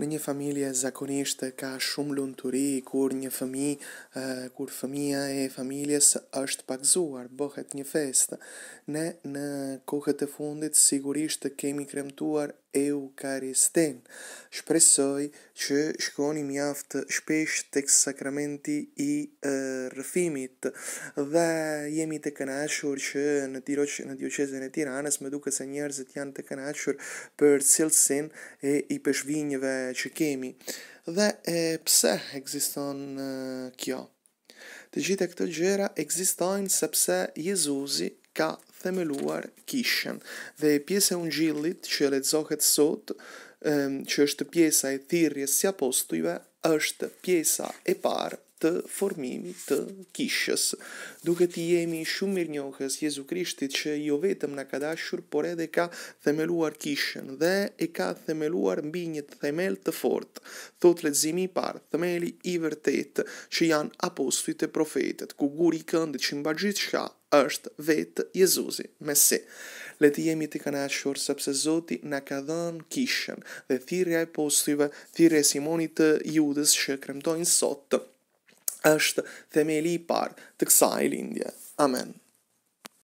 Në një familje zakonisht ka shumë lunturi kur një fëmi, kur fëmija e familjes është pakzuar, bëhet një fest. Ne në kohët e fundit sigurisht kemi kremtuar eukaristin. Shpresoj që shkoni mjaft shpesh të sakramenti i rëfimit dhe jemi të kënashur që në, tiroq, në tiroqese në tiranës Më duke se njerëzit janë të kënashur për cilësin e i pëshvinjëve që kemi dhe e pse ekziston kjo. Të gjitha këto gjëra ekzistojnë sepse Jezusi ka themeluar kishën dhe pjesë e ungjillit që lexohet sot, që është pjesa e thirrjes së si apostujve, është pjesa e parë të formimit të kishës. Duke t'i jemi shumë mirë njohës Jezu Krishtit që jo vetëm në ka dashur, por edhe ka themeluar kishën dhe e ka themeluar mbi një themel të fort. Thot letëzimi i parë, themeli i vërtet që janë apostuit e profetet, ku guri i këndit që mba gjithë shka, është vetë Jezusi me se. Le jemi të kanashur sepse Zoti na ka dhënë kishën dhe thirrja e postëve, thirrja e Simonit të Judës që kremtojnë sot është themeli i parë të kësaj lindje. Amen.